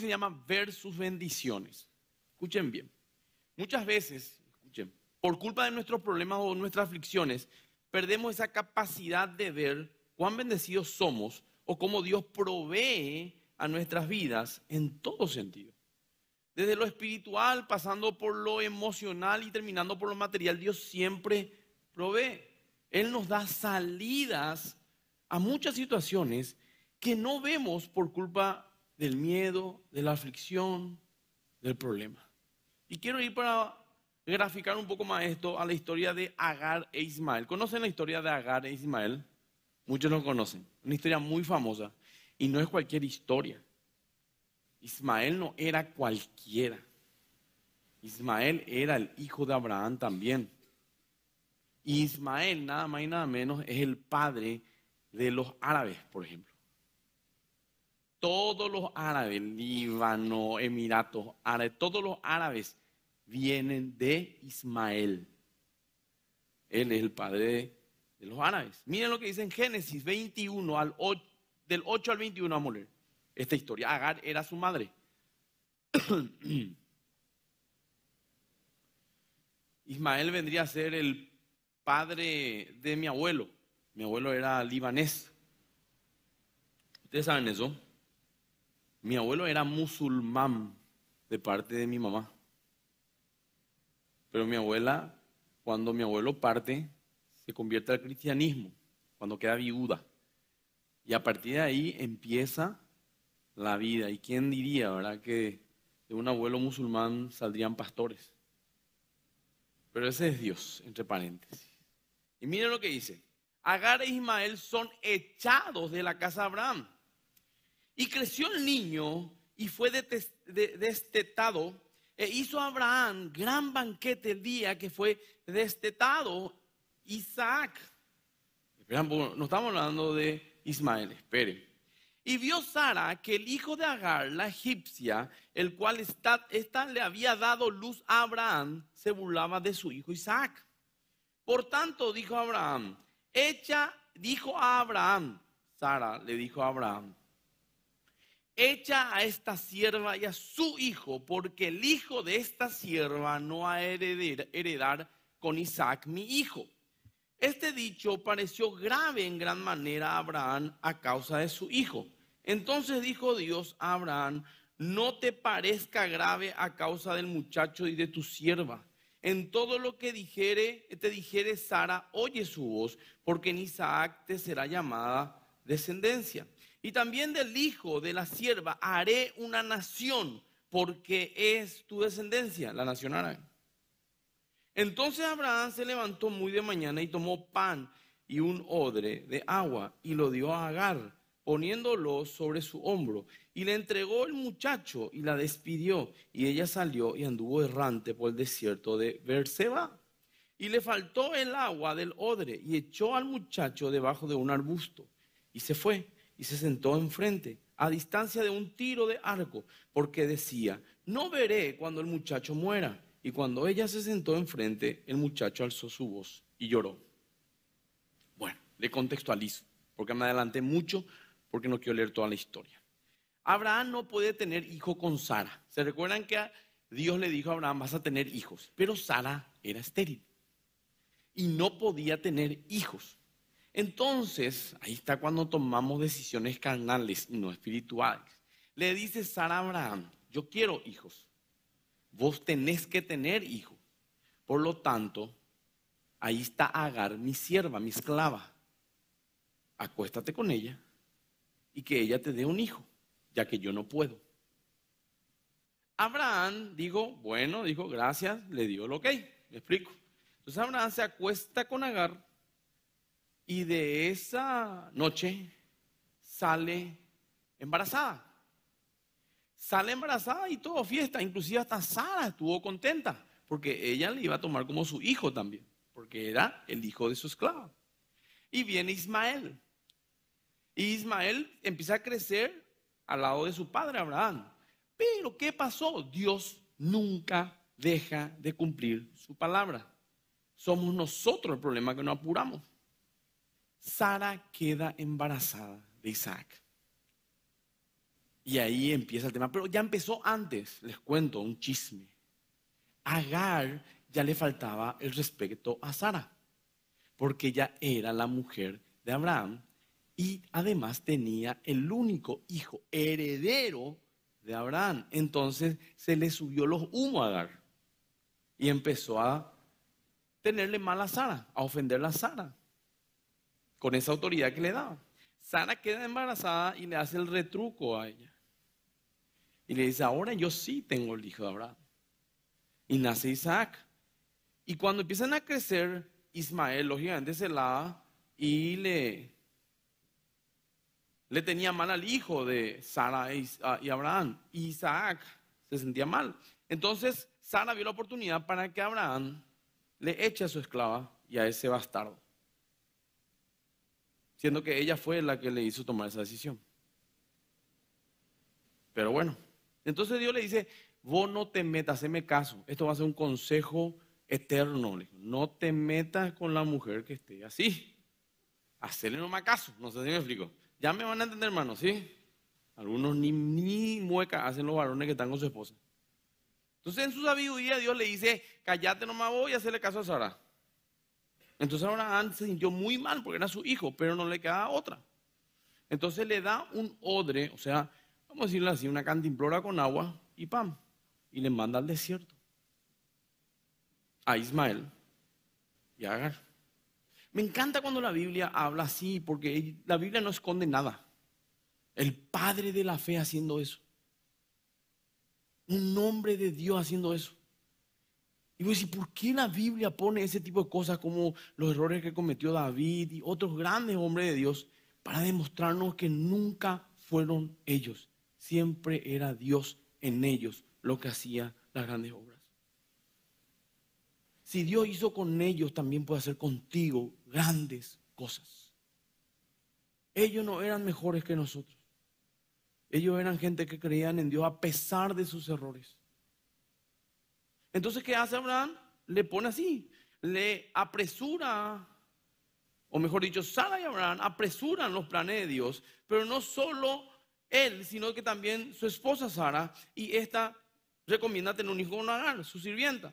se llama ver sus bendiciones. Escuchen bien. Muchas veces, por culpa de nuestros problemas o nuestras aflicciones, perdemos esa capacidad de ver cuán bendecidos somos o cómo Dios provee a nuestras vidas en todo sentido. Desde lo espiritual, pasando por lo emocional y terminando por lo material, Dios siempre provee. Él nos da salidas a muchas situaciones que no vemos por culpa del miedo, de la aflicción, del problema. Y quiero ir para graficar un poco más esto a la historia de Agar e Ismael. ¿Conocen la historia de Agar e Ismael? Muchos lo conocen. Una historia muy famosa. Y no es cualquier historia. Ismael no era cualquiera. Ismael era el hijo de Abraham también. Y Ismael, nada más y nada menos, es el padre de los árabes, por ejemplo todos los árabes, Líbano, Emiratos Árabes, todos los árabes vienen de Ismael. Él es el padre de los árabes. Miren lo que dice en Génesis 21, al 8, del 8 al 21, vamos a leer esta historia. Agar era su madre. Ismael vendría a ser el padre de mi abuelo. Mi abuelo era libanés. Ustedes saben eso. Mi abuelo era musulmán de parte de mi mamá. Pero mi abuela, cuando mi abuelo parte, se convierte al cristianismo, cuando queda viuda. Y a partir de ahí empieza la vida. ¿Y quién diría, verdad, que de un abuelo musulmán saldrían pastores? Pero ese es Dios, entre paréntesis. Y miren lo que dice. Agar e Ismael son echados de la casa de Abraham y creció el niño y fue destetado. E hizo Abraham gran banquete el día que fue destetado Isaac. no estamos hablando de Ismael, espere. Y vio Sara que el hijo de Agar, la egipcia, el cual esta, le había dado luz a Abraham, se burlaba de su hijo Isaac. Por tanto, dijo Abraham, echa, dijo a Abraham, Sara le dijo a Abraham, echa a esta sierva y a su hijo, porque el hijo de esta sierva no ha heredar, con Isaac mi hijo. Este dicho pareció grave en gran manera a Abraham a causa de su hijo. Entonces dijo Dios a Abraham, no te parezca grave a causa del muchacho y de tu sierva. En todo lo que dijere, te dijere Sara, oye su voz, porque en Isaac te será llamada descendencia. Y también del hijo de la sierva haré una nación, porque es tu descendencia, la nación árabe. Entonces Abraham se levantó muy de mañana y tomó pan y un odre de agua y lo dio a Agar, poniéndolo sobre su hombro. Y le entregó el muchacho y la despidió. Y ella salió y anduvo errante por el desierto de Beerseba, Y le faltó el agua del odre y echó al muchacho debajo de un arbusto. Y se fue y se sentó enfrente, a distancia de un tiro de arco, porque decía, no veré cuando el muchacho muera. Y cuando ella se sentó enfrente, el muchacho alzó su voz y lloró. Bueno, le contextualizo, porque me adelanté mucho, porque no quiero leer toda la historia. Abraham no puede tener hijo con Sara. ¿Se recuerdan que Dios le dijo a Abraham, vas a tener hijos? Pero Sara era estéril y no podía tener hijos. Entonces, ahí está cuando tomamos decisiones carnales y no espirituales. Le dice Sara a Abraham, yo quiero hijos. Vos tenés que tener hijos. Por lo tanto, ahí está Agar, mi sierva, mi esclava. Acuéstate con ella y que ella te dé un hijo, ya que yo no puedo. Abraham dijo, bueno, dijo, gracias, le dio el ok, me explico. Entonces Abraham se acuesta con Agar y de esa noche sale embarazada. Sale embarazada y todo fiesta. Inclusive hasta Sara estuvo contenta porque ella le iba a tomar como su hijo también, porque era el hijo de su esclava. Y viene Ismael. Y Ismael empieza a crecer al lado de su padre Abraham. Pero ¿qué pasó? Dios nunca deja de cumplir su palabra. Somos nosotros el problema que no apuramos. Sara queda embarazada de Isaac. Y ahí empieza el tema. Pero ya empezó antes, les cuento un chisme. Agar ya le faltaba el respeto a Sara, porque ella era la mujer de Abraham y además tenía el único hijo heredero de Abraham. Entonces se le subió los humos a Agar y empezó a tenerle mal a Sara, a ofenderla a Sara con esa autoridad que le daba. Sara queda embarazada y le hace el retruco a ella. Y le dice, ahora yo sí tengo el hijo de Abraham. Y nace Isaac. Y cuando empiezan a crecer, Ismael lógicamente se lava y le, le tenía mal al hijo de Sara e y Abraham. Isaac se sentía mal. Entonces Sara vio la oportunidad para que Abraham le eche a su esclava y a ese bastardo siendo que ella fue la que le hizo tomar esa decisión. Pero bueno, entonces Dios le dice, vos no te metas, hazme caso, esto va a ser un consejo eterno, no te metas con la mujer que esté así, hacerle nomás caso, no sé si me explico. Ya me van a entender, hermano, ¿sí? Algunos ni, ni mueca hacen los varones que están con su esposa. Entonces en su sabiduría Dios le dice, callate nomás vos y hacerle caso a Sara. Entonces Abraham se sintió muy mal porque era su hijo, pero no le quedaba otra. Entonces le da un odre, o sea, vamos a decirlo así, una cantimplora con agua y pam, y le manda al desierto a Ismael y a Agar. Me encanta cuando la Biblia habla así, porque la Biblia no esconde nada. El padre de la fe haciendo eso. Un hombre de Dios haciendo eso. Y voy a decir, ¿por qué la Biblia pone ese tipo de cosas como los errores que cometió David y otros grandes hombres de Dios para demostrarnos que nunca fueron ellos? Siempre era Dios en ellos lo que hacía las grandes obras. Si Dios hizo con ellos, también puede hacer contigo grandes cosas. Ellos no eran mejores que nosotros. Ellos eran gente que creían en Dios a pesar de sus errores. Entonces, ¿qué hace Abraham? Le pone así, le apresura, o mejor dicho, Sara y Abraham apresuran los planes de Dios, pero no solo él, sino que también su esposa Sara, y esta recomienda tener un hijo con Agar, su sirvienta,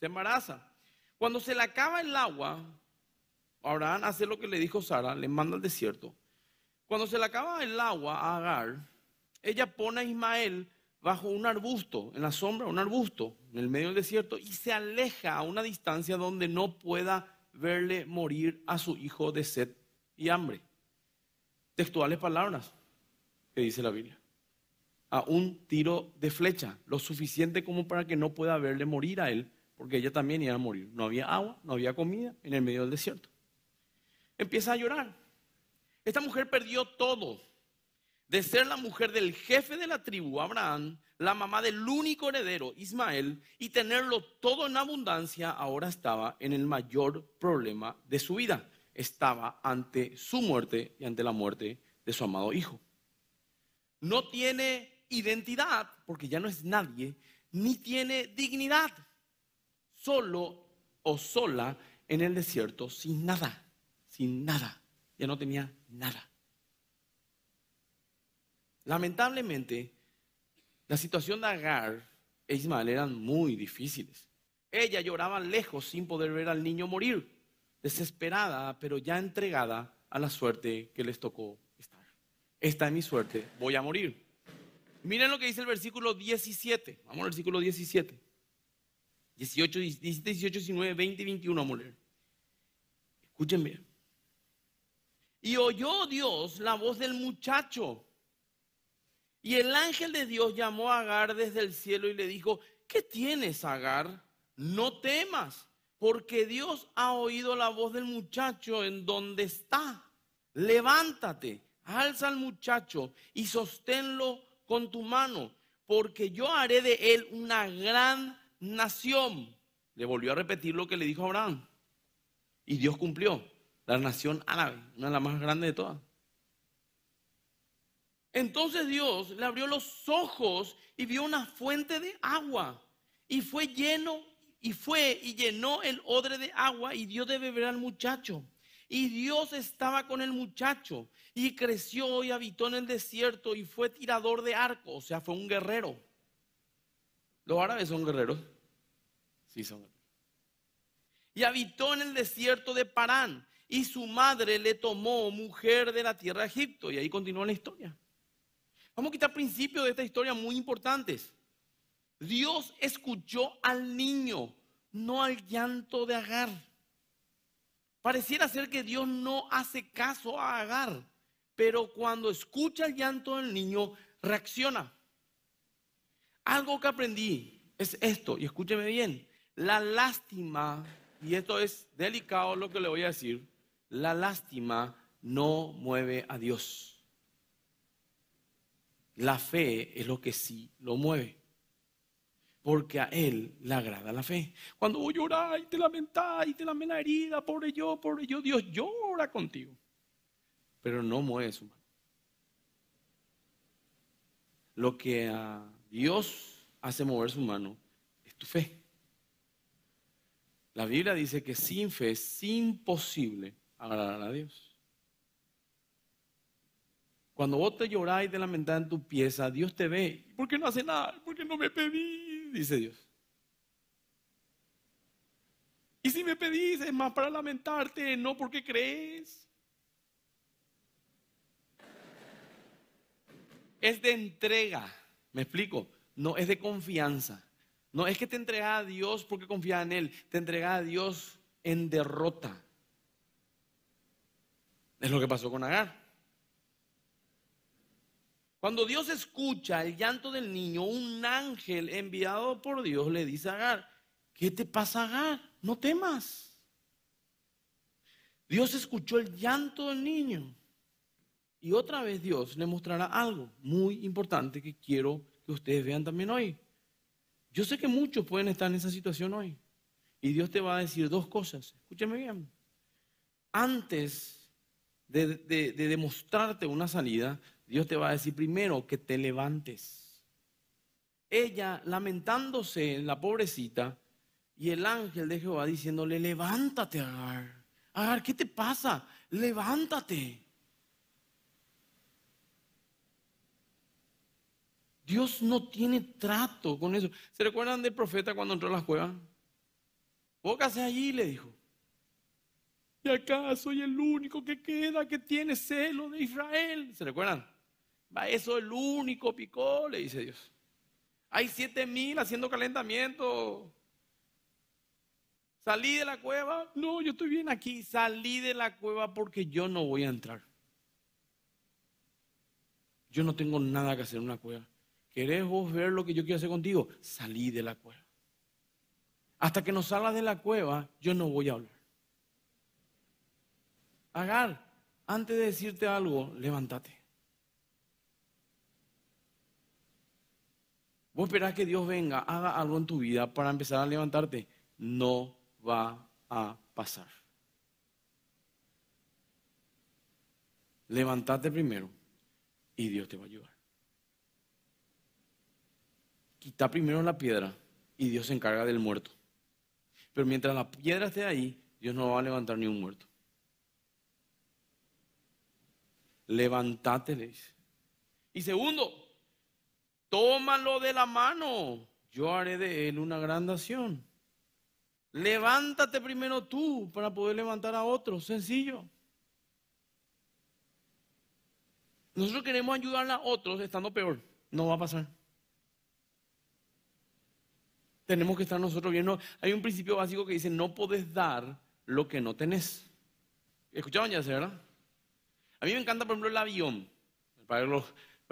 se embaraza. Cuando se le acaba el agua, Abraham hace lo que le dijo Sara, le manda al desierto. Cuando se le acaba el agua a Agar, ella pone a Ismael bajo un arbusto, en la sombra, un arbusto, en el medio del desierto, y se aleja a una distancia donde no pueda verle morir a su hijo de sed y hambre. Textuales palabras que dice la Biblia. A un tiro de flecha, lo suficiente como para que no pueda verle morir a él, porque ella también iba a morir. No había agua, no había comida en el medio del desierto. Empieza a llorar. Esta mujer perdió todo, de ser la mujer del jefe de la tribu, Abraham, la mamá del único heredero, Ismael, y tenerlo todo en abundancia, ahora estaba en el mayor problema de su vida. Estaba ante su muerte y ante la muerte de su amado hijo. No tiene identidad, porque ya no es nadie, ni tiene dignidad. Solo o sola en el desierto, sin nada, sin nada. Ya no tenía nada. Lamentablemente, la situación de Agar e Ismael eran muy difíciles. Ella lloraba lejos sin poder ver al niño morir, desesperada, pero ya entregada a la suerte que les tocó estar. Esta es mi suerte, voy a morir. Miren lo que dice el versículo 17. Vamos al versículo 17. 18, 17, 18, 19, 20 y 21 vamos a Escuchen bien. Y oyó Dios la voz del muchacho y el ángel de Dios llamó a Agar desde el cielo y le dijo, ¿qué tienes, Agar? No temas, porque Dios ha oído la voz del muchacho en donde está. Levántate, alza al muchacho y sosténlo con tu mano, porque yo haré de él una gran nación. Le volvió a repetir lo que le dijo Abraham. Y Dios cumplió. La nación árabe, una de las más grandes de todas. Entonces Dios le abrió los ojos y vio una fuente de agua. Y fue lleno, y fue y llenó el odre de agua y dio de beber al muchacho. Y Dios estaba con el muchacho y creció y habitó en el desierto y fue tirador de arco, o sea, fue un guerrero. Los árabes son guerreros. Sí, son Y habitó en el desierto de Parán y su madre le tomó mujer de la tierra de Egipto. Y ahí continúa la historia. Vamos a quitar principios de esta historia muy importantes. Dios escuchó al niño, no al llanto de Agar. Pareciera ser que Dios no hace caso a Agar, pero cuando escucha el llanto del niño, reacciona. Algo que aprendí es esto, y escúcheme bien, la lástima, y esto es delicado lo que le voy a decir, la lástima no mueve a Dios la fe es lo que sí lo mueve. Porque a él le agrada la fe. Cuando vos llorás y te lamentás y te lamen la herida, pobre yo, pobre yo, Dios llora contigo. Pero no mueve su mano. Lo que a Dios hace mover su mano es tu fe. La Biblia dice que sin fe es imposible agradar a Dios. Cuando vos te llorás y te lamentás en tu pieza, Dios te ve. ¿Por qué no hace nada? ¿Por qué no me pedís? Dice Dios. Y si me pedís, es más para lamentarte, no porque crees. Es de entrega, me explico, no es de confianza. No es que te entregas a Dios porque confías en Él, te entregas a Dios en derrota. Es lo que pasó con Agar. Cuando Dios escucha el llanto del niño, un ángel enviado por Dios le dice a Agar, ¿qué te pasa Agar? No temas. Dios escuchó el llanto del niño. Y otra vez Dios le mostrará algo muy importante que quiero que ustedes vean también hoy. Yo sé que muchos pueden estar en esa situación hoy. Y Dios te va a decir dos cosas. Escúchame bien. Antes de, de demostrarte una salida, Dios te va a decir primero que te levantes. Ella lamentándose en la pobrecita y el ángel de Jehová diciéndole, levántate, Agar. Agar, ¿qué te pasa? Levántate. Dios no tiene trato con eso. ¿Se recuerdan del profeta cuando entró a la cueva? Bócase allí, le dijo. Y acá soy el único que queda que tiene celo de Israel. ¿Se recuerdan? Eso es el único picó, le dice Dios. Hay siete mil haciendo calentamiento. Salí de la cueva. No, yo estoy bien aquí. Salí de la cueva porque yo no voy a entrar. Yo no tengo nada que hacer en una cueva. ¿Querés vos ver lo que yo quiero hacer contigo? Salí de la cueva. Hasta que nos salgas de la cueva, yo no voy a hablar. Agar, antes de decirte algo, levántate. vos esperás que Dios venga, haga algo en tu vida para empezar a levantarte, no va a pasar. Levantate primero y Dios te va a ayudar. Quita primero la piedra y Dios se encarga del muerto. Pero mientras la piedra esté ahí, Dios no va a levantar ni un muerto. Levantate, dice. Y segundo, tómalo de la mano, yo haré de él una gran nación. Levántate primero tú para poder levantar a otros, sencillo. Nosotros queremos ayudar a otros estando peor, no va a pasar. Tenemos que estar nosotros bien. hay un principio básico que dice, no podés dar lo que no tenés. Escuchaban ya, ¿verdad? A mí me encanta, por ejemplo, el avión. Para los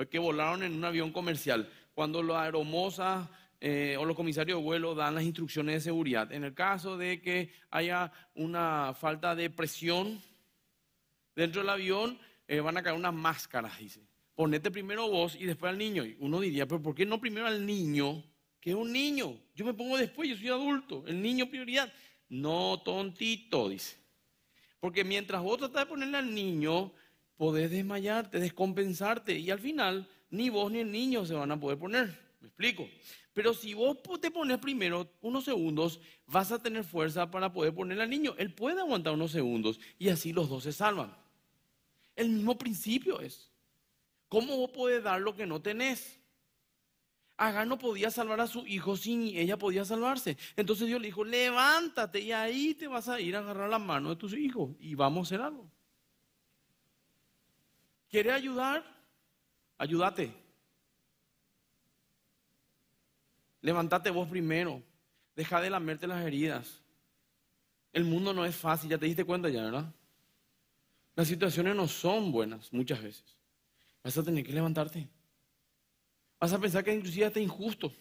que volaron en un avión comercial. Cuando la aeromosas eh, o los comisarios de vuelo dan las instrucciones de seguridad, en el caso de que haya una falta de presión dentro del avión, eh, van a caer unas máscaras, dice. Ponete primero vos y después al niño. Y uno diría, pero ¿por qué no primero al niño? Que es un niño. Yo me pongo después, yo soy adulto. El niño prioridad. No, tontito, dice. Porque mientras vos tratás de ponerle al niño, podés desmayarte, descompensarte y al final ni vos ni el niño se van a poder poner. ¿Me explico? Pero si vos te pones primero unos segundos, vas a tener fuerza para poder poner al niño. Él puede aguantar unos segundos y así los dos se salvan. El mismo principio es. ¿Cómo vos podés dar lo que no tenés? Agar no podía salvar a su hijo sin ella podía salvarse. Entonces Dios le dijo, levántate y ahí te vas a ir a agarrar la mano de tus hijos y vamos a hacer algo. ¿Quiere ayudar? Ayúdate. Levantate vos primero. Deja de lamerte las heridas. El mundo no es fácil, ya te diste cuenta ya, ¿verdad? Las situaciones no son buenas muchas veces. Vas a tener que levantarte. Vas a pensar que inclusive está injusto.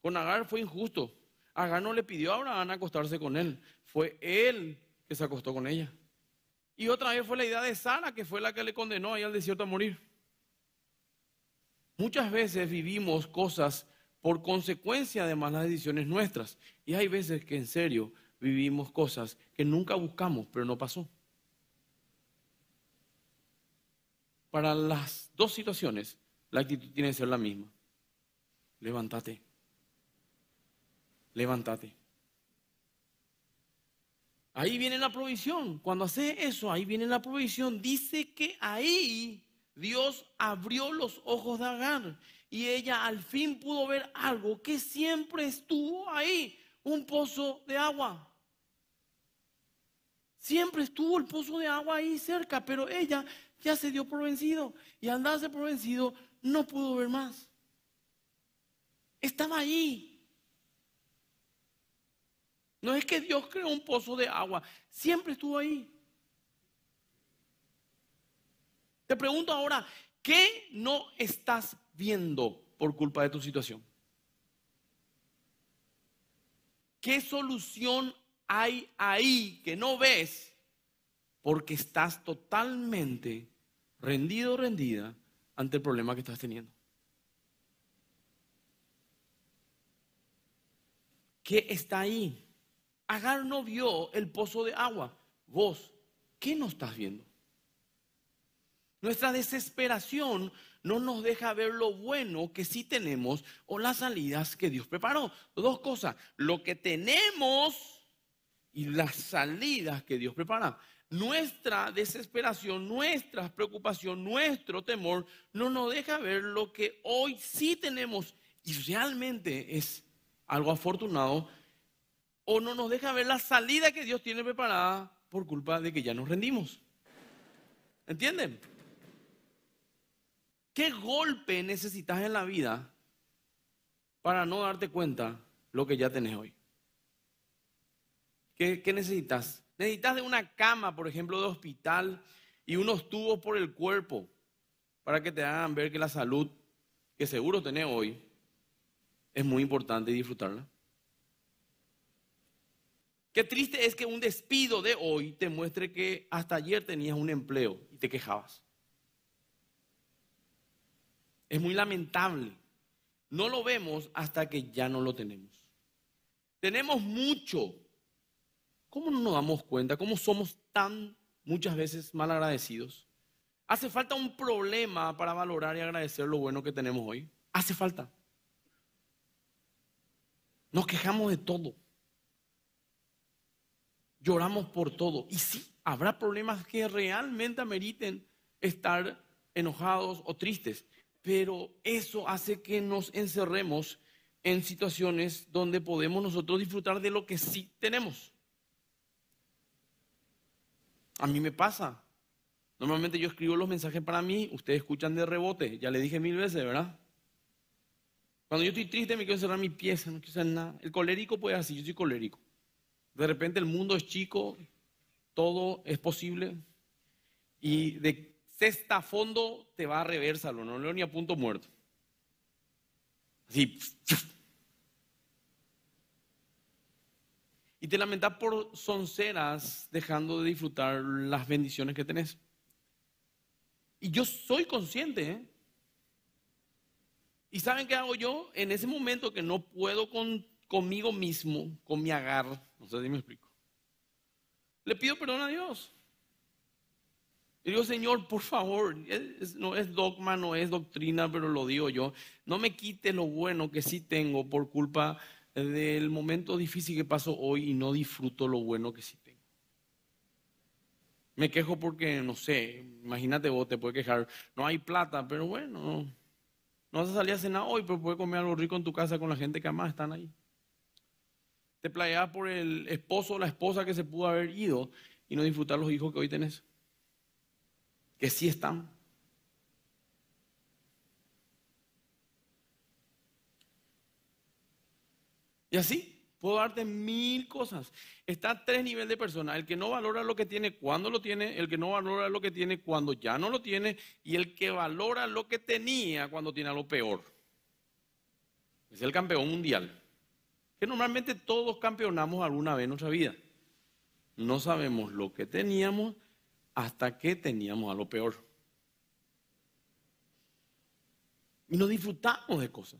Con Agar fue injusto. Agar no le pidió a Abraham acostarse con él. Fue él que se acostó con ella. Y otra vez fue la idea de Sara que fue la que le condenó ahí al desierto a morir. Muchas veces vivimos cosas por consecuencia de malas decisiones nuestras. Y hay veces que en serio vivimos cosas que nunca buscamos, pero no pasó. Para las dos situaciones, la actitud tiene que ser la misma. Levántate. Levántate. Ahí viene la provisión. Cuando hace eso, ahí viene la provisión. Dice que ahí Dios abrió los ojos de Agar y ella al fin pudo ver algo que siempre estuvo ahí, un pozo de agua. Siempre estuvo el pozo de agua ahí cerca, pero ella ya se dio por vencido y andarse por vencido no pudo ver más. Estaba ahí, no es que Dios creó un pozo de agua, siempre estuvo ahí. Te pregunto ahora, ¿qué no estás viendo por culpa de tu situación? ¿Qué solución hay ahí que no ves? Porque estás totalmente rendido, o rendida ante el problema que estás teniendo. ¿Qué está ahí? Agar no vio el pozo de agua. Vos, ¿qué no estás viendo? Nuestra desesperación no nos deja ver lo bueno que sí tenemos o las salidas que Dios preparó. Dos cosas, lo que tenemos y las salidas que Dios prepara. Nuestra desesperación, nuestra preocupación, nuestro temor no nos deja ver lo que hoy sí tenemos y realmente es algo afortunado o no nos deja ver la salida que Dios tiene preparada por culpa de que ya nos rendimos. ¿Entienden? ¿Qué golpe necesitas en la vida para no darte cuenta lo que ya tenés hoy? ¿Qué, qué necesitas? Necesitas de una cama, por ejemplo, de hospital y unos tubos por el cuerpo para que te hagan ver que la salud que seguro tenés hoy es muy importante y disfrutarla. Qué triste es que un despido de hoy te muestre que hasta ayer tenías un empleo y te quejabas. Es muy lamentable. No lo vemos hasta que ya no lo tenemos. Tenemos mucho. ¿Cómo no nos damos cuenta? ¿Cómo somos tan muchas veces mal agradecidos? ¿Hace falta un problema para valorar y agradecer lo bueno que tenemos hoy? Hace falta. Nos quejamos de todo lloramos por todo. Y sí, habrá problemas que realmente ameriten estar enojados o tristes, pero eso hace que nos encerremos en situaciones donde podemos nosotros disfrutar de lo que sí tenemos. A mí me pasa. Normalmente yo escribo los mensajes para mí, ustedes escuchan de rebote, ya le dije mil veces, ¿verdad? Cuando yo estoy triste me quiero cerrar mi pieza, no quiero hacer nada. El colérico puede así, yo soy colérico. De repente el mundo es chico, todo es posible. Y de cesta a fondo te va a reversarlo, no leo ni a punto muerto. Así. Y te lamentas por sonceras dejando de disfrutar las bendiciones que tenés. Y yo soy consciente. ¿eh? ¿Y saben qué hago yo? En ese momento que no puedo con, conmigo mismo, con mi agarro entonces, dime explico. Le pido perdón a Dios. le digo, Señor, por favor, no es dogma, no es doctrina, pero lo digo yo, no me quite lo bueno que sí tengo por culpa del momento difícil que paso hoy y no disfruto lo bueno que sí tengo. Me quejo porque, no sé, imagínate vos, te puedes quejar, no hay plata, pero bueno, no vas a salir a cenar hoy, pero puedes comer algo rico en tu casa con la gente que más están ahí te playas por el esposo o la esposa que se pudo haber ido y no disfrutar los hijos que hoy tenés, que sí están. Y así, puedo darte mil cosas. Está tres niveles de personas. El que no valora lo que tiene cuando lo tiene, el que no valora lo que tiene cuando ya no lo tiene, y el que valora lo que tenía cuando tiene lo peor. Es el campeón mundial que normalmente todos campeonamos alguna vez en nuestra vida. No sabemos lo que teníamos hasta que teníamos a lo peor. Y no disfrutamos de cosas.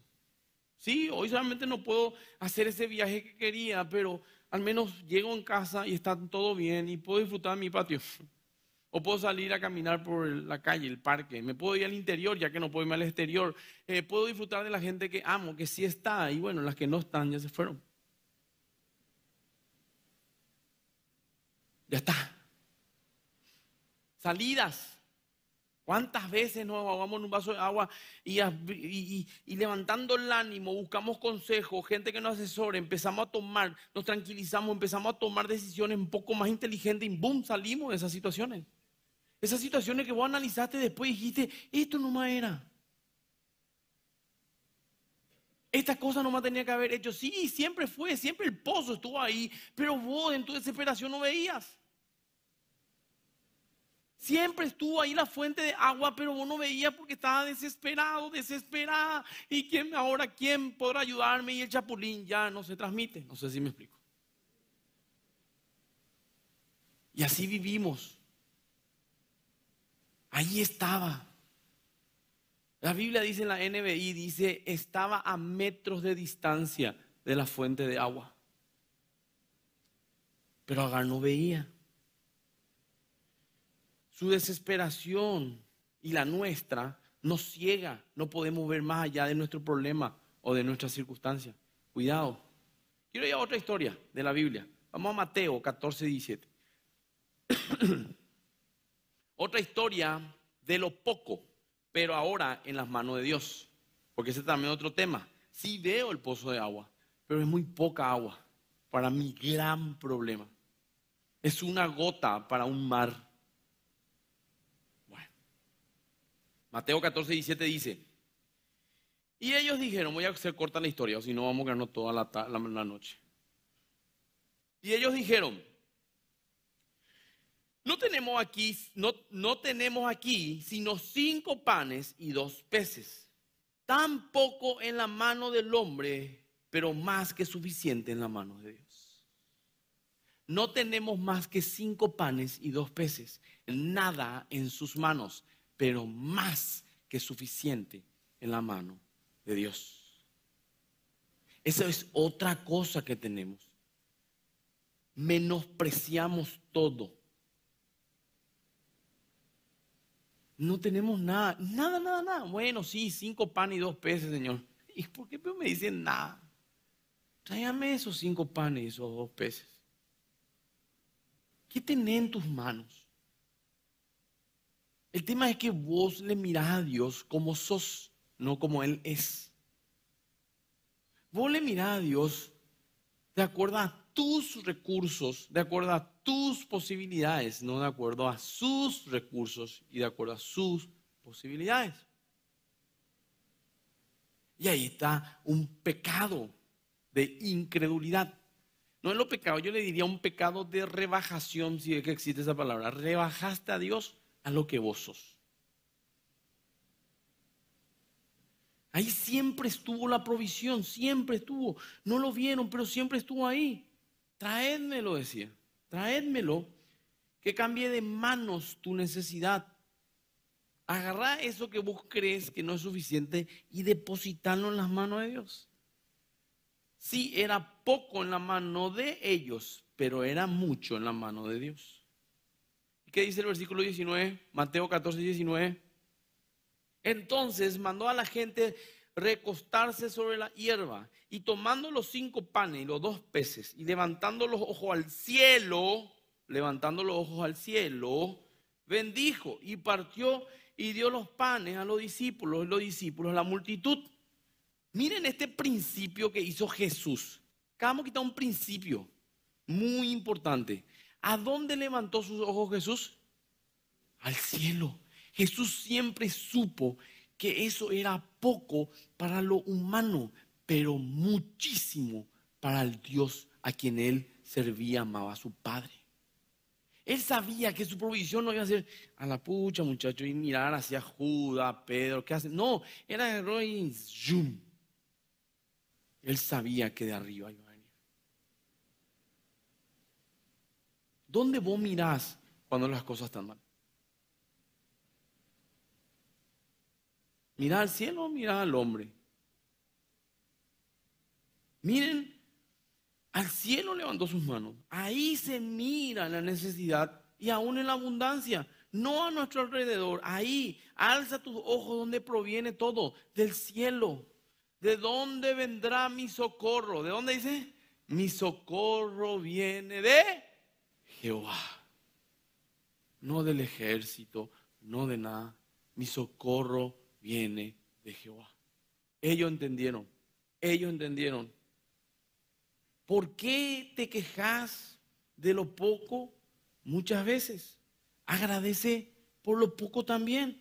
Sí, hoy solamente no puedo hacer ese viaje que quería, pero al menos llego en casa y está todo bien y puedo disfrutar de mi patio. O puedo salir a caminar por la calle, el parque. Me puedo ir al interior, ya que no puedo irme al exterior. Eh, puedo disfrutar de la gente que amo, que sí está. Y bueno, las que no están ya se fueron. Ya está. Salidas. ¿Cuántas veces nos ahogamos en un vaso de agua y, levantando el ánimo, buscamos consejos, gente que nos asesore, empezamos a tomar, nos tranquilizamos, empezamos a tomar decisiones un poco más inteligentes y boom, salimos de esas situaciones? Esas situaciones que vos analizaste después dijiste, esto no más era. Esta cosa más tenía que haber hecho. Sí, siempre fue, siempre el pozo estuvo ahí, pero vos en tu desesperación no veías. Siempre estuvo ahí la fuente de agua, pero vos no veías porque estaba desesperado, desesperada. ¿Y quién ahora quién podrá ayudarme? Y el chapulín ya no se transmite. No sé si me explico. Y así vivimos. Ahí estaba. La Biblia dice en la NBI, dice, estaba a metros de distancia de la fuente de agua. Pero Agar no veía. Su desesperación y la nuestra nos ciega, no podemos ver más allá de nuestro problema o de nuestra circunstancia. Cuidado. Quiero ir a otra historia de la Biblia. Vamos a Mateo 14, 17. Otra historia de lo poco, pero ahora en las manos de Dios. Porque ese también es otro tema. Sí veo el pozo de agua, pero es muy poca agua para mi gran problema. Es una gota para un mar. Bueno. Mateo 14, 17 dice, y ellos dijeron, voy a hacer corta la historia, o si no vamos a ganar toda la noche. Y ellos dijeron, no tenemos aquí, no, tenemos aquí sino cinco panes y dos peces. Tampoco en la mano del hombre, pero más que suficiente en la mano de Dios. No tenemos más que cinco panes y dos peces, nada en sus manos, pero más que suficiente en la mano de Dios. Esa es otra cosa que tenemos. Menospreciamos todo no tenemos nada, nada, nada, nada. Bueno, sí, cinco panes y dos peces, Señor. ¿Y por qué me dicen nada? Tráigame esos cinco panes y esos dos peces. ¿Qué tenés en tus manos? El tema es que vos le mirás a Dios como sos, no como Él es. Vos le mirás a Dios ¿Te acuerdas? tus recursos, de acuerdo a tus posibilidades, no de acuerdo a sus recursos y de acuerdo a sus posibilidades. Y ahí está un pecado de incredulidad. No es lo pecado, yo le diría un pecado de rebajación, si es que existe esa palabra. Rebajaste a Dios a lo que vos sos. Ahí siempre estuvo la provisión, siempre estuvo. No lo vieron, pero siempre estuvo ahí. Traédmelo, decía, traédmelo, que cambie de manos tu necesidad. Agarrá eso que vos crees que no es suficiente y depositarlo en las manos de Dios. Sí, era poco en la mano de ellos, pero era mucho en la mano de Dios. ¿Qué dice el versículo 19? Mateo 14, 19. Entonces mandó a la gente recostarse sobre la hierba y tomando los cinco panes y los dos peces y levantando los ojos al cielo, levantando los ojos al cielo, bendijo y partió y dio los panes a los discípulos, los discípulos, a la multitud. Miren este principio que hizo Jesús. Acabamos de quitar un principio muy importante. ¿A dónde levantó sus ojos Jesús? Al cielo. Jesús siempre supo que eso era poco para lo humano, pero muchísimo para el Dios a quien él servía, amaba a su padre. Él sabía que su provisión no iba a ser a la pucha, muchacho, y mirar hacia Judas, Pedro, ¿qué hace? No, era el zoom. Él sabía que de arriba iba a venir. ¿Dónde vos mirás cuando las cosas están mal? Mira al cielo, mira al hombre. Miren, al cielo levantó sus manos. Ahí se mira la necesidad y aún en la abundancia. No a nuestro alrededor. Ahí, alza tus ojos donde proviene todo. Del cielo. ¿De dónde vendrá mi socorro? ¿De dónde dice? Mi socorro viene de Jehová. No del ejército, no de nada. Mi socorro viene de Jehová. Ellos entendieron, ellos entendieron. ¿Por qué te quejas de lo poco muchas veces? Agradece por lo poco también.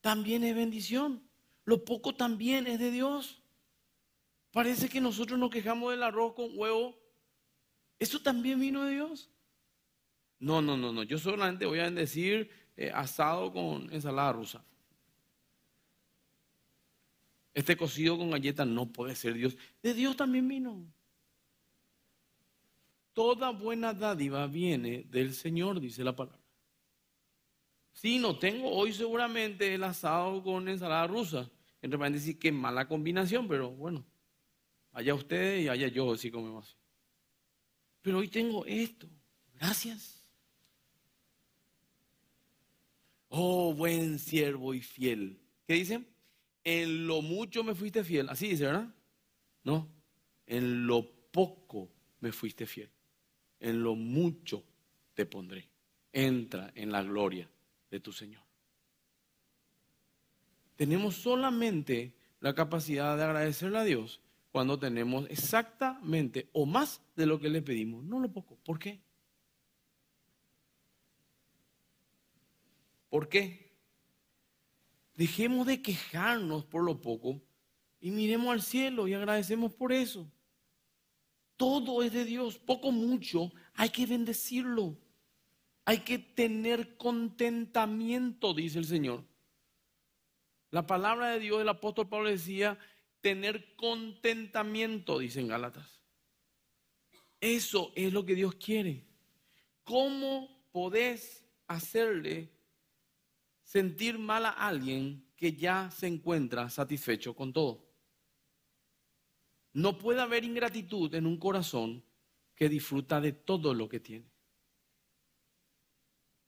También es bendición. Lo poco también es de Dios. Parece que nosotros nos quejamos del arroz con huevo. Eso también vino de Dios. No, no, no, no. Yo solamente voy a decir eh, asado con ensalada rusa. Este cocido con galletas no puede ser Dios. De Dios también vino. Toda buena dádiva viene del Señor, dice la palabra. Si no tengo hoy seguramente el asado con ensalada rusa. Entre decir qué mala combinación, pero bueno. Allá ustedes y allá yo, si comemos Pero hoy tengo esto. Gracias. Oh, buen siervo y fiel. ¿Qué dicen? En lo mucho me fuiste fiel. Así dice, ¿verdad? No. En lo poco me fuiste fiel. En lo mucho te pondré. Entra en la gloria de tu Señor. Tenemos solamente la capacidad de agradecerle a Dios cuando tenemos exactamente o más de lo que le pedimos, no lo poco. ¿Por qué? ¿Por qué? Dejemos de quejarnos por lo poco y miremos al cielo y agradecemos por eso. Todo es de Dios, poco mucho, hay que bendecirlo. Hay que tener contentamiento, dice el Señor. La palabra de Dios, el apóstol Pablo decía, tener contentamiento, dicen Gálatas. Eso es lo que Dios quiere. ¿Cómo podés hacerle sentir mal a alguien que ya se encuentra satisfecho con todo. No puede haber ingratitud en un corazón que disfruta de todo lo que tiene.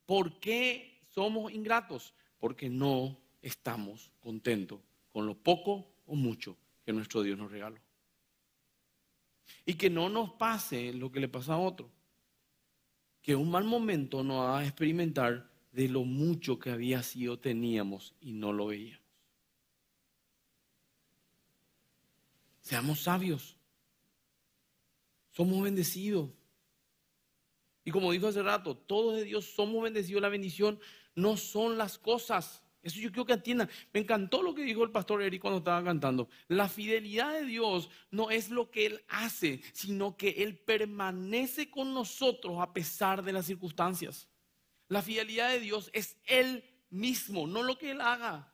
¿Por qué somos ingratos? Porque no estamos contentos con lo poco o mucho que nuestro Dios nos regaló. Y que no nos pase lo que le pasa a otro. Que un mal momento nos haga experimentar de lo mucho que había sido teníamos y no lo veíamos. Seamos sabios. Somos bendecidos. Y como dijo hace rato, todos de Dios somos bendecidos. La bendición no son las cosas. Eso yo quiero que entiendan. Me encantó lo que dijo el pastor Eric cuando estaba cantando. La fidelidad de Dios no es lo que Él hace, sino que Él permanece con nosotros a pesar de las circunstancias. La fidelidad de Dios es Él mismo, no lo que Él haga.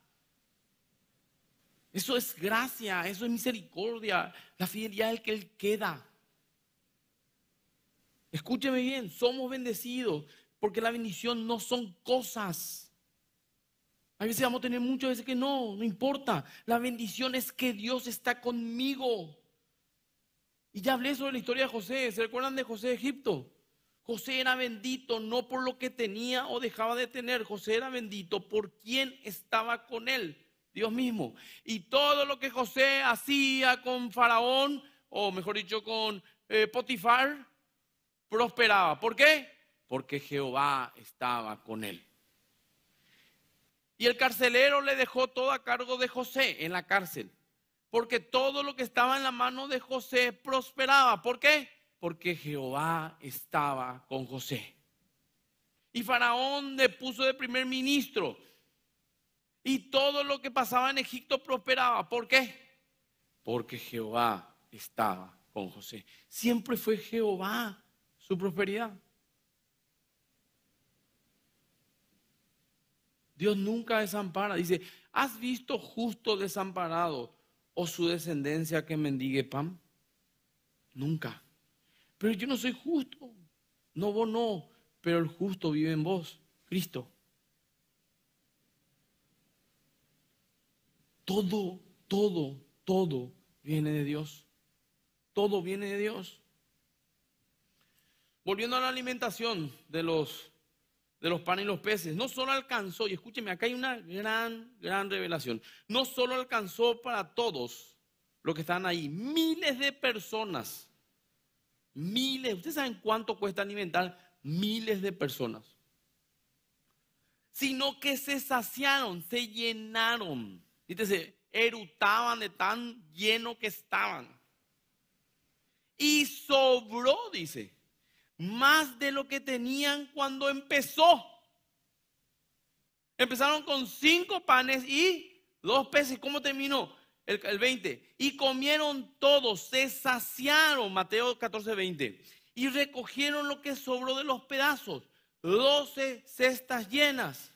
Eso es gracia, eso es misericordia, la fidelidad es que Él queda. Escúcheme bien, somos bendecidos porque la bendición no son cosas. A veces vamos a tener muchas veces que no, no importa. La bendición es que Dios está conmigo. Y ya hablé sobre la historia de José. ¿Se recuerdan de José de Egipto? José era bendito no por lo que tenía o dejaba de tener, José era bendito por quien estaba con él, Dios mismo. Y todo lo que José hacía con Faraón, o mejor dicho, con eh, Potifar, prosperaba. ¿Por qué? Porque Jehová estaba con él. Y el carcelero le dejó todo a cargo de José en la cárcel, porque todo lo que estaba en la mano de José prosperaba. ¿Por qué? Porque Jehová estaba con José. Y Faraón le puso de primer ministro. Y todo lo que pasaba en Egipto prosperaba. ¿Por qué? Porque Jehová estaba con José. Siempre fue Jehová su prosperidad. Dios nunca desampara. Dice, ¿has visto justo desamparado o oh su descendencia que mendigue pan? Nunca. Pero yo no soy justo. No, vos no, pero el justo vive en vos, Cristo. Todo, todo, todo viene de Dios. Todo viene de Dios. Volviendo a la alimentación de los, de los panes y los peces, no solo alcanzó, y escúcheme, acá hay una gran, gran revelación, no solo alcanzó para todos los que están ahí, miles de personas Miles, ¿ustedes saben cuánto cuesta alimentar? Miles de personas. Sino que se saciaron, se llenaron. se erutaban de tan lleno que estaban. Y sobró, dice, más de lo que tenían cuando empezó. Empezaron con cinco panes y dos peces. ¿Cómo terminó? el, 20. Y comieron todos, se saciaron, Mateo 14, 20. Y recogieron lo que sobró de los pedazos, 12 cestas llenas.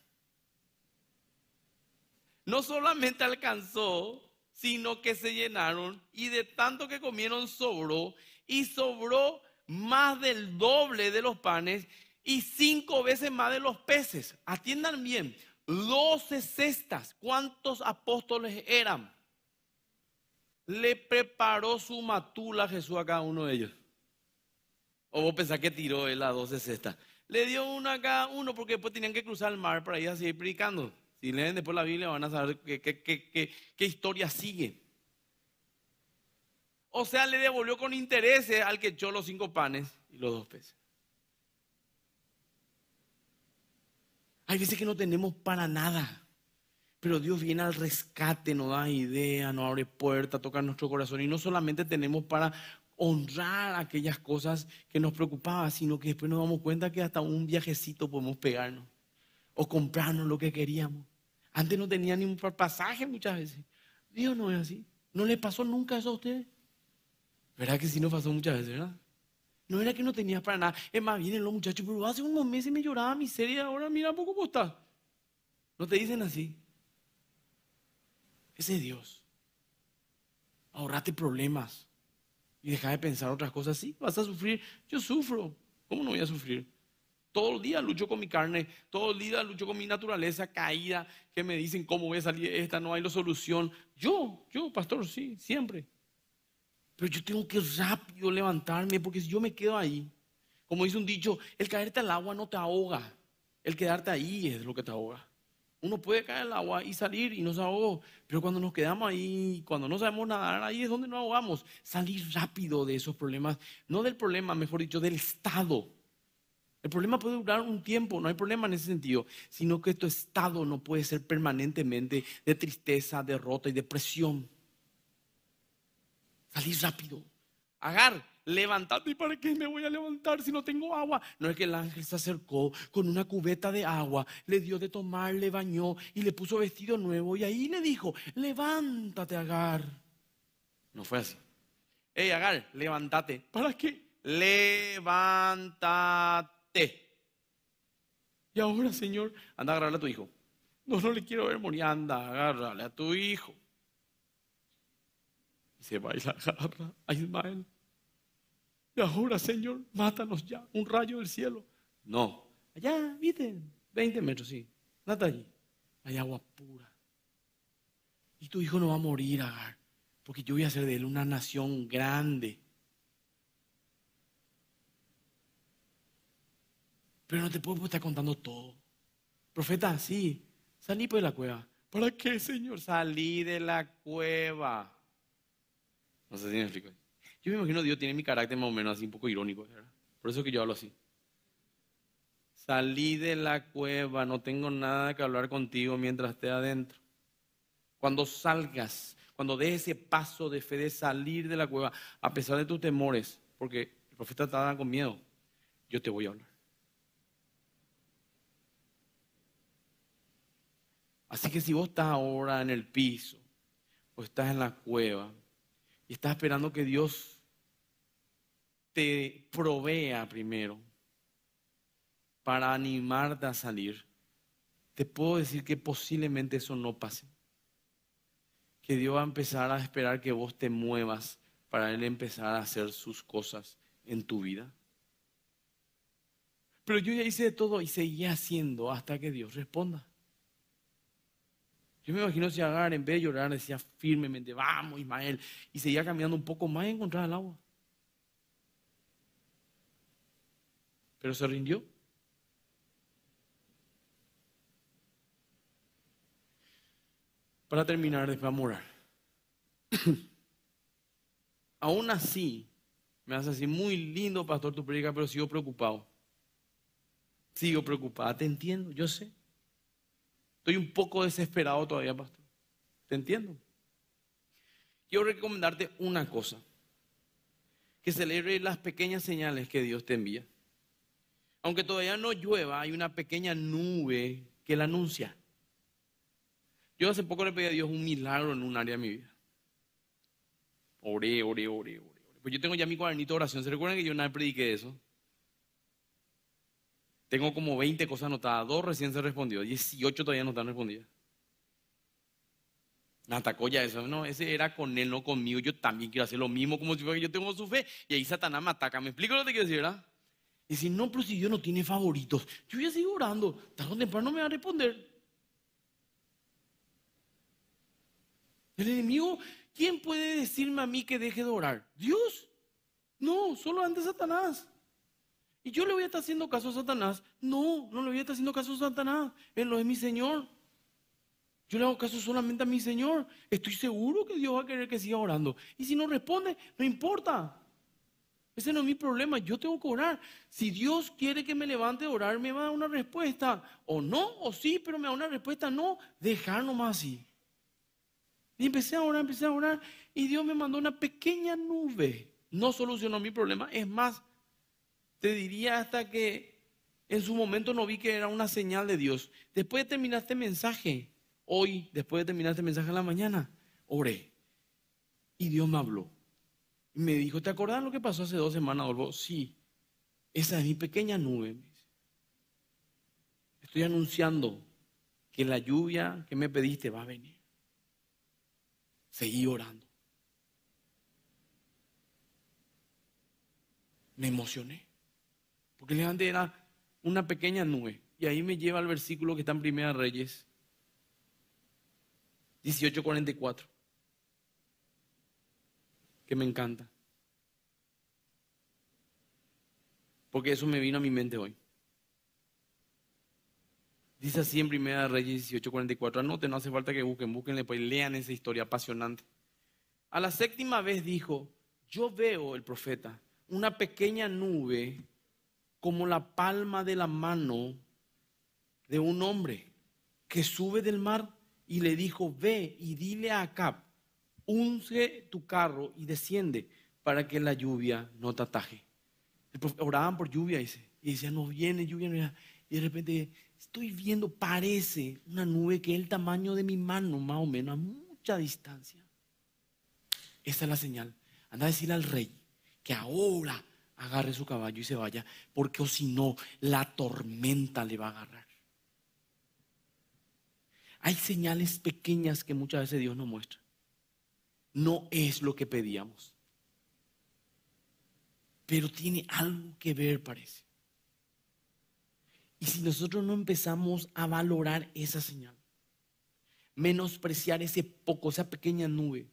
No solamente alcanzó, sino que se llenaron y de tanto que comieron sobró y sobró más del doble de los panes y cinco veces más de los peces. Atiendan bien, 12 cestas, ¿cuántos apóstoles eran? le preparó su matula a Jesús a cada uno de ellos. O vos pensás que tiró él a 12 cestas. Le dio una a cada uno porque después tenían que cruzar el mar para ir a seguir predicando. Si leen después la Biblia van a saber qué, historia sigue. O sea, le devolvió con interés al que echó los cinco panes y los dos peces. Hay veces que no tenemos para nada. Pero Dios viene al rescate, nos da idea, nos abre puerta, toca nuestro corazón. Y no solamente tenemos para honrar aquellas cosas que nos preocupaban, sino que después nos damos cuenta que hasta un viajecito podemos pegarnos o comprarnos lo que queríamos. Antes no tenía ni un pasaje muchas veces. Dios no es así. No le pasó nunca eso a ustedes. ¿Verdad que sí nos pasó muchas veces, verdad? No era que no tenías para nada. Es más, vienen los muchachos, pero hace unos meses me lloraba miseria, ahora mira poco cómo está. No te dicen así es Dios. Ahorrate problemas y deja de pensar otras cosas. Sí, vas a sufrir. Yo sufro. ¿Cómo no voy a sufrir? Todo el día lucho con mi carne, todo el día lucho con mi naturaleza caída, que me dicen cómo voy a salir esta, no hay la solución. Yo, yo, pastor, sí, siempre. Pero yo tengo que rápido levantarme, porque si yo me quedo ahí, como dice un dicho, el caerte al agua no te ahoga, el quedarte ahí es lo que te ahoga. Uno puede caer el agua y salir y nos ahogó, pero cuando nos quedamos ahí, cuando no sabemos nadar, ahí es donde nos ahogamos. Salir rápido de esos problemas, no del problema, mejor dicho, del estado. El problema puede durar un tiempo, no hay problema en ese sentido, sino que tu estado no puede ser permanentemente de tristeza, derrota y depresión. Salir rápido. Agar, levántate, ¿y para qué me voy a levantar si no tengo agua? No es que el ángel se acercó con una cubeta de agua, le dio de tomar, le bañó y le puso vestido nuevo y ahí le dijo, levántate, Agar. No fue así. Hey, Agar, levántate. ¿Para qué? Levántate. Y ahora, Señor, anda a agarrarle a tu hijo. No, no le quiero ver morir. Anda, agárrale a tu hijo. se va y agarra a Ismael. Y ahora, Señor, mátanos ya, un rayo del cielo. No, allá, viste, 20 metros, sí, nada allí. Hay agua pura. Y tu hijo no va a morir, Agar, porque yo voy a hacer de él una nación grande. Pero no te puedo pues, estar contando todo. Profeta, sí, salí por pues, la cueva. ¿Para qué, Señor? Salí de la cueva. No sé si me explico. Yo me imagino Dios tiene mi carácter más o menos así, un poco irónico, Por eso que yo hablo así. Salí de la cueva, no tengo nada que hablar contigo mientras esté adentro. Cuando salgas, cuando des ese paso de fe de salir de la cueva, a pesar de tus temores, porque el profeta está con miedo, yo te voy a hablar. Así que si vos estás ahora en el piso o estás en la cueva y estás esperando que Dios te provea primero para animarte a salir, te puedo decir que posiblemente eso no pase. Que Dios va a empezar a esperar que vos te muevas para Él empezar a hacer sus cosas en tu vida. Pero yo ya hice de todo y seguía haciendo hasta que Dios responda. Yo me imagino si Agar en vez de llorar decía firmemente, vamos Ismael, y seguía caminando un poco más y encontraba el agua. pero se rindió. Para terminar, vamos a morar. Aún así, me hace así muy lindo, pastor, tu predica, pero sigo preocupado. Sigo preocupada, te entiendo, yo sé. Estoy un poco desesperado todavía, pastor. Te entiendo. Quiero recomendarte una cosa, que celebre las pequeñas señales que Dios te envía. Aunque todavía no llueva, hay una pequeña nube que la anuncia. Yo hace poco le pedí a Dios un milagro en un área de mi vida. Oré, oré, oré, oré. Pues yo tengo ya mi cuadernito de oración. ¿Se recuerdan que yo una vez prediqué eso? Tengo como 20 cosas anotadas. Dos recién se respondió. 18 todavía no están respondidas. Me atacó ya eso. No, ese era con él, no conmigo. Yo también quiero hacer lo mismo como si fuera que yo tengo su fe. Y ahí Satanás me ataca. ¿Me explico lo que te quiero decir, verdad? Y si no, pero si Dios no tiene favoritos, yo voy a seguir orando, tarde o temprano me va a responder. El enemigo, ¿quién puede decirme a mí que deje de orar? ¿Dios? No, solo antes Satanás. ¿Y yo le voy a estar haciendo caso a Satanás? No, no le voy a estar haciendo caso a Satanás. Él no es mi Señor. Yo le hago caso solamente a mi Señor. Estoy seguro que Dios va a querer que siga orando. Y si no responde, no importa. Ese no es mi problema, yo tengo que orar. Si Dios quiere que me levante a orar, me va a dar una respuesta. O no, o sí, pero me da una respuesta, no, dejar más así. Y empecé a orar, empecé a orar, y Dios me mandó una pequeña nube. No solucionó mi problema, es más, te diría hasta que en su momento no vi que era una señal de Dios. Después de terminar este mensaje, hoy, después de terminar este mensaje en la mañana, oré. Y Dios me habló. Y me dijo, ¿te acordás lo que pasó hace dos semanas, Olvo? Sí, esa es mi pequeña nube. Estoy anunciando que la lluvia que me pediste va a venir. Seguí orando. Me emocioné. Porque levante era una pequeña nube. Y ahí me lleva al versículo que está en Primera Reyes 18:44 que me encanta. Porque eso me vino a mi mente hoy. Dice así en Primera de Reyes 18:44. Anoten, no hace falta que busquen, búsquenle, pues lean esa historia apasionante. A la séptima vez dijo: Yo veo, el profeta, una pequeña nube como la palma de la mano de un hombre que sube del mar y le dijo: Ve y dile a Acab unge tu carro y desciende para que la lluvia no te ataje. oraban por lluvia, dice, y decían no viene lluvia, Y de repente, estoy viendo, parece una nube que es el tamaño de mi mano, más o menos, a mucha distancia. Esa es la señal. Anda a decirle al rey que ahora agarre su caballo y se vaya, porque o si no, la tormenta le va a agarrar. Hay señales pequeñas que muchas veces Dios no muestra no es lo que pedíamos. Pero tiene algo que ver, parece. Y si nosotros no empezamos a valorar esa señal, menospreciar ese poco, esa pequeña nube,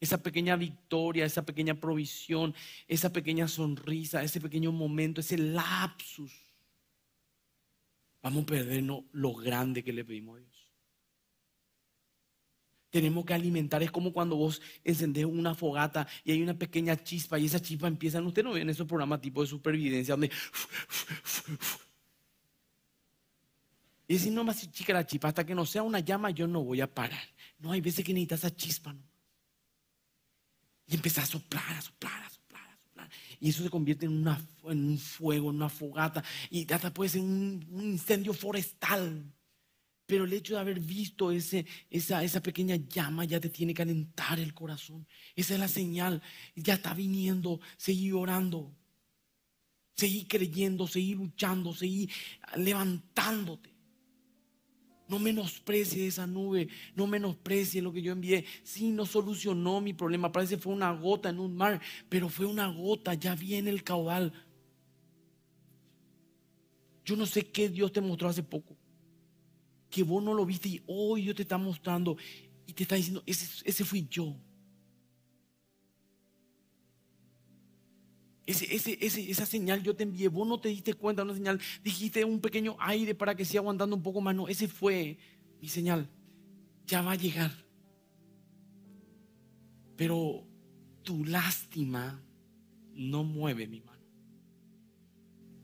esa pequeña victoria, esa pequeña provisión, esa pequeña sonrisa, ese pequeño momento, ese lapsus, vamos a perder lo grande que le pedimos a Dios. Tenemos que alimentar. Es como cuando vos encendés una fogata y hay una pequeña chispa y esa chispa empieza. Usted no ve en esos programas tipo de supervivencia donde. Y si no más chica la chispa, hasta que no sea una llama, yo no voy a parar. No, hay veces que necesitas esa chispa. Y empezás a soplar, a soplar, a soplar, a soplar. Y eso se convierte en, un fuego, en una fogata. Y hasta puede ser un incendio forestal pero el hecho de haber visto ese, esa, pequeña llama ya te tiene que alentar el corazón. Esa es la señal, ya está viniendo, seguí orando, seguí creyendo, seguí luchando, seguí levantándote. No menosprecie esa nube, no menosprecie lo que yo envié. Sí, no solucionó mi problema, parece que fue una gota en un mar, pero fue una gota, ya viene el caudal. Yo no sé qué Dios te mostró hace poco que vos no lo viste y hoy Dios yo te está mostrando y te está diciendo, ese, fui yo. Ese, esa señal yo te envié, vos no te diste cuenta, una señal, dijiste un pequeño aire para que siga aguantando un poco más, no, ese fue mi señal, ya va a llegar. Pero tu lástima no mueve mi mano,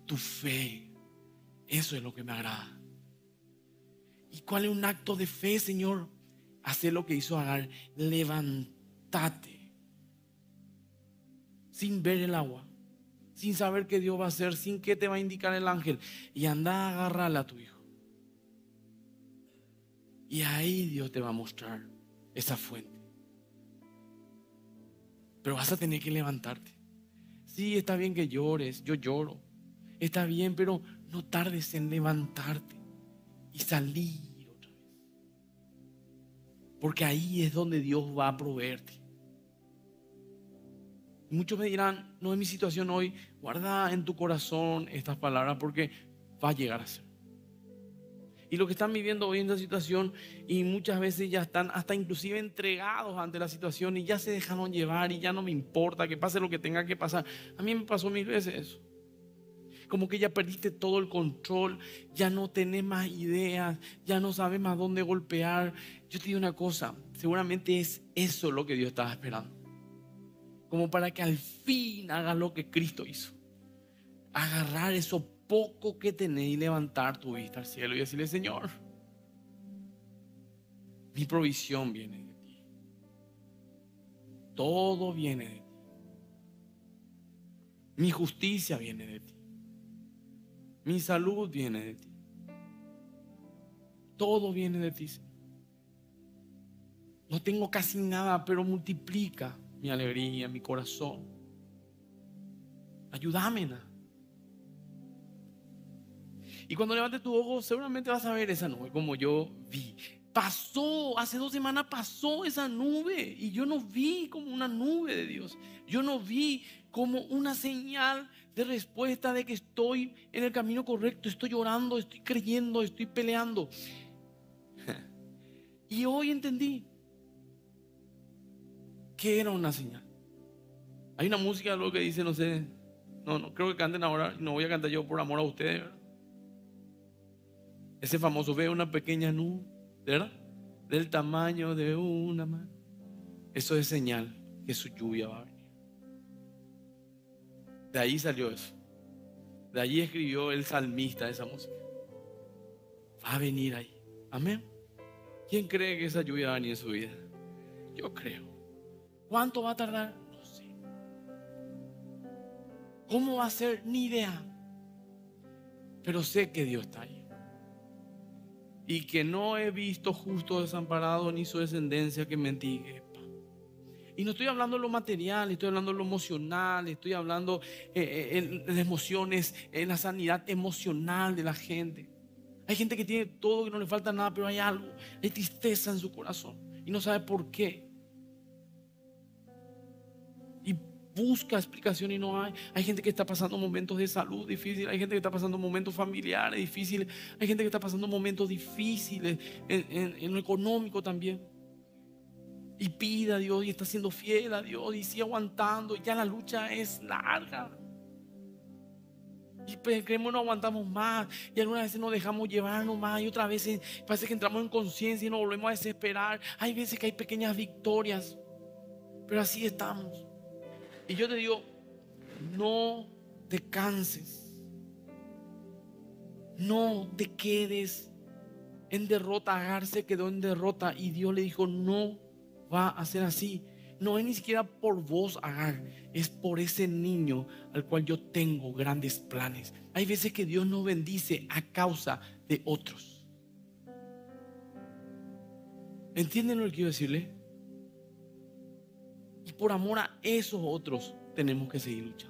tu fe, eso es lo que me agrada cuál es un acto de fe, Señor? Hacer lo que hizo Agar, levantate. Sin ver el agua, sin saber qué Dios va a hacer, sin que te va a indicar el ángel. Y anda a agarrarla a tu hijo. Y ahí Dios te va a mostrar esa fuente. Pero vas a tener que levantarte. Sí, está bien que llores, yo lloro. Está bien, pero no tardes en levantarte y salir porque ahí es donde Dios va a proveerte. Muchos me dirán, no es mi situación hoy, guarda en tu corazón estas palabras porque va a llegar a ser. Y lo que están viviendo hoy en esta situación y muchas veces ya están hasta inclusive entregados ante la situación y ya se dejaron llevar y ya no me importa que pase lo que tenga que pasar. A mí me pasó mil veces eso como que ya perdiste todo el control, ya no tenés más ideas, ya no sabes más dónde golpear. Yo te digo una cosa, seguramente es eso lo que Dios estaba esperando. Como para que al fin hagas lo que Cristo hizo. Agarrar eso poco que tenés y levantar tu vista al cielo y decirle, Señor, mi provisión viene de ti. Todo viene de ti. Mi justicia viene de ti. Mi salud viene de ti. Todo viene de ti. No tengo casi nada, pero multiplica mi alegría, mi corazón. Ayúdame. Y cuando levantes tu ojo, seguramente vas a ver esa nube como yo vi. Pasó, hace dos semanas pasó esa nube y yo no vi como una nube de Dios. Yo no vi como una señal respuesta de que estoy en el camino correcto, estoy llorando, estoy creyendo, estoy peleando. Y hoy entendí que era una señal. Hay una música, lo que dice, no sé, no, no creo que canten ahora, no voy a cantar yo por amor a ustedes, Ese famoso ve una pequeña nube, ¿verdad? Del tamaño de una mano. Eso es señal que su lluvia va a venir. De ahí salió eso. De ahí escribió el salmista esa música. Va a venir ahí. Amén. ¿Quién cree que esa lluvia va a venir en su vida? Yo creo. ¿Cuánto va a tardar? No sé. ¿Cómo va a ser? Ni idea. Pero sé que Dios está ahí. Y que no he visto justo desamparado ni su descendencia que mendigue y no estoy hablando de lo material, estoy hablando de lo emocional, estoy hablando de eh, eh, las emociones, en la sanidad emocional de la gente. Hay gente que tiene todo, que no le falta nada, pero hay algo, hay tristeza en su corazón y no sabe por qué. Y busca explicación y no hay. Hay gente que está pasando momentos de salud difíciles, hay gente que está pasando momentos familiares difíciles, hay gente que está pasando momentos difíciles en lo económico también y pida a Dios y está siendo fiel a Dios y sigue aguantando. Ya la lucha es larga. Y pues, creemos no aguantamos más. Y algunas veces nos dejamos llevarnos más. Y otras veces parece que entramos en conciencia y nos volvemos a desesperar. Hay veces que hay pequeñas victorias. Pero así estamos. Y yo te digo, no te canses. No te quedes en derrota. Agar se quedó en derrota. Y Dios le dijo, no va a ser así. No es ni siquiera por vos, Agar, es por ese niño al cual yo tengo grandes planes. Hay veces que Dios no bendice a causa de otros. ¿Entienden lo que quiero decirle? Y por amor a esos otros tenemos que seguir luchando.